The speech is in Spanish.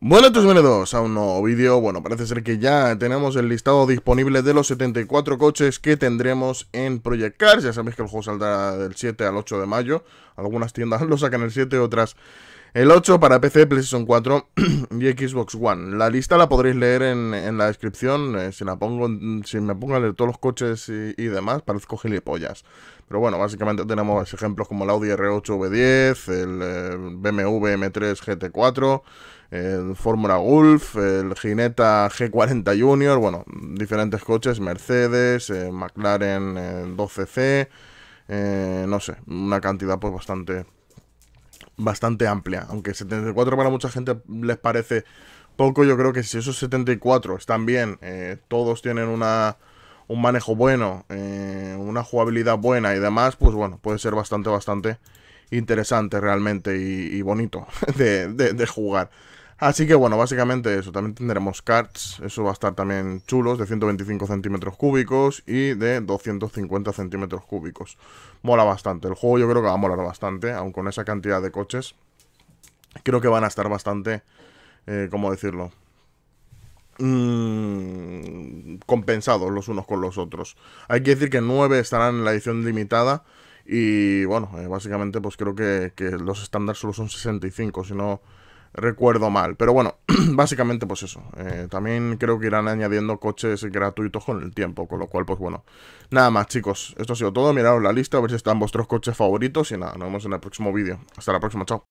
Bueno, entonces bienvenidos a un nuevo vídeo. Bueno, parece ser que ya tenemos el listado disponible de los 74 coches que tendremos en Project Cars. Ya sabéis que el juego saldrá del 7 al 8 de mayo. Algunas tiendas lo sacan el 7, otras el 8 para PC, PlayStation 4 y Xbox One. La lista la podréis leer en, la descripción. Eh, si, la pongo, si me pongo a leer todos los coches y, demás, parezco gilipollas. Pero bueno, básicamente tenemos ejemplos como el Audi R8 V10, el BMW M3 GT4, el Fórmula Golf, el Gineta G40 Junior, bueno, diferentes coches, Mercedes, eh, McLaren 12C, eh, no sé, una cantidad pues bastante bastante amplia. Aunque 74 para mucha gente les parece poco, yo creo que si esos 74 están bien, eh, todos tienen una, un manejo bueno, eh, una jugabilidad buena y demás, pues bueno, puede ser bastante, bastante interesante realmente y, bonito de, de jugar. Así que bueno, básicamente eso. También tendremos carts, eso va a estar también chulos, de 125 centímetros cúbicos y de 250 centímetros cúbicos. Mola bastante. El juego yo creo que va a molar bastante, aun con esa cantidad de coches. Creo que van a estar bastante, eh, ¿cómo decirlo? Mm, compensados los unos con los otros. Hay que decir que 9 estarán en la edición limitada. Y bueno, eh, básicamente pues creo que, que los estándares solo son 65, si no recuerdo mal. Pero bueno, básicamente pues eso. Eh, también creo que irán añadiendo coches gratuitos con el tiempo, con lo cual pues bueno. Nada más chicos, esto ha sido todo. Mirad la lista, a ver si están vuestros coches favoritos y nada, nos vemos en el próximo vídeo. Hasta la próxima, chao.